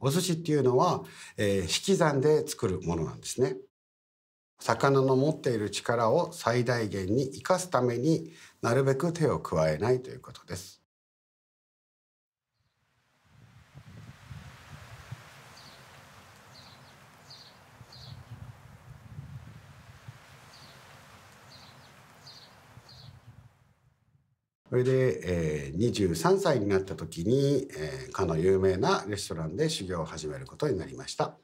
お寿司っていうのは、えー、引き算で作るものなんですね。魚の持っている力を最大限に生かすためになるべく手を加えないということです。それで、えー、23歳になった時に、えー、かの有名なレストランで修行を始めることになりました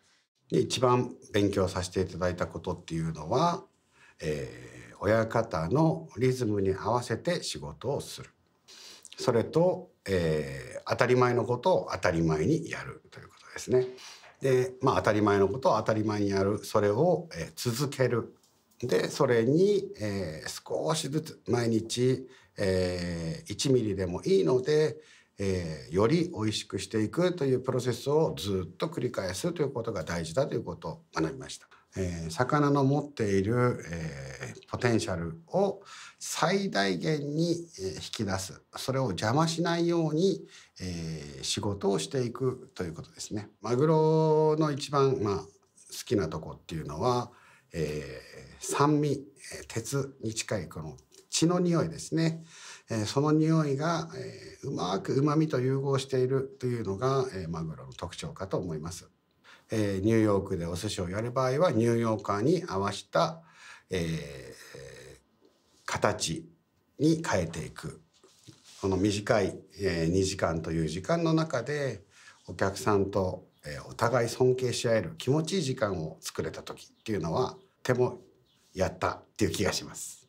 で一番勉強させていただいたことっていうのは、えー、親方のリズムに合わせて仕事をするそれと、えー、当たり前のことを当たり前にやるということですねで、まあ、当たり前のことを当たり前にやるそれを、えー、続けるでそれに、えー、少しずつ毎日、えー、1ミリでもいいので、えー、より美味しくしていくというプロセスをずっと繰り返すということが大事だということを学びました。えー、魚の持っている、えー、ポテンシャルを最大限に引き出すそれを邪魔しないように、えー、仕事をしていくということですね。マグロの一番、まあ、好きなとこっていうのはえー、酸味、鉄に近いこの血の匂いですね。えその匂いが、えうまく旨味と融合しているというのが、えマグロの特徴かと思います。えニューヨークでお寿司をやる場合はニューヨーカーに合わせた、え形に変えていく。この短い、え2時間という時間の中で、お客さんと、えお互い尊敬し合える気持ちいい時間を作れた時っていうのはとてもやったっていう気がします。